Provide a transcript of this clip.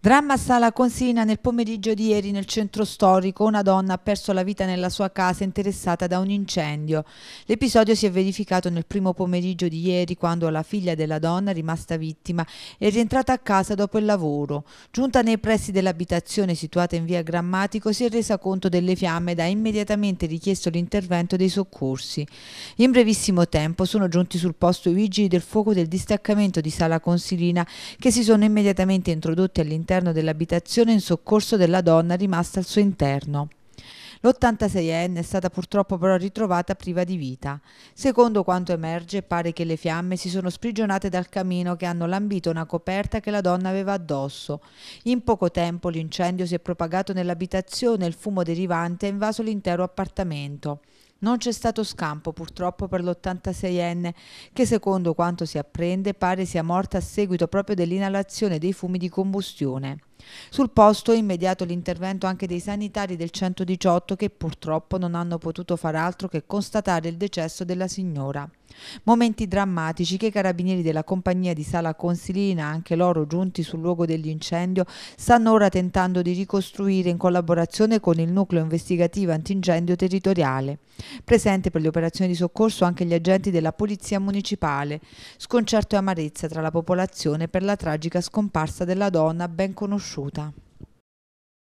Dramma Sala Consina nel pomeriggio di ieri nel centro storico una donna ha perso la vita nella sua casa interessata da un incendio. L'episodio si è verificato nel primo pomeriggio di ieri quando la figlia della donna rimasta vittima è rientrata a casa dopo il lavoro. Giunta nei pressi dell'abitazione situata in via Grammatico si è resa conto delle fiamme ed ha immediatamente richiesto l'intervento dei soccorsi. In brevissimo tempo sono giunti sul posto i vigili del fuoco del distaccamento di Sala Consilina che si sono immediatamente introdotti all'interno all'interno dell'abitazione in soccorso della donna rimasta al suo interno. L'86enne è stata purtroppo però ritrovata priva di vita. Secondo quanto emerge, pare che le fiamme si sono sprigionate dal camino che hanno lambito una coperta che la donna aveva addosso. In poco tempo l'incendio si è propagato nell'abitazione e il fumo derivante ha invaso l'intero appartamento. Non c'è stato scampo purtroppo per l'86enne, che secondo quanto si apprende pare sia morta a seguito proprio dell'inalazione dei fumi di combustione. Sul posto è immediato l'intervento anche dei sanitari del 118 che purtroppo non hanno potuto far altro che constatare il decesso della signora. Momenti drammatici che i carabinieri della compagnia di Sala Consilina, anche loro giunti sul luogo dell'incendio, stanno ora tentando di ricostruire in collaborazione con il nucleo investigativo antincendio territoriale. Presente per le operazioni di soccorso anche gli agenti della Polizia Municipale. Sconcerto e amarezza tra la popolazione per la tragica scomparsa della donna ben conosciuta.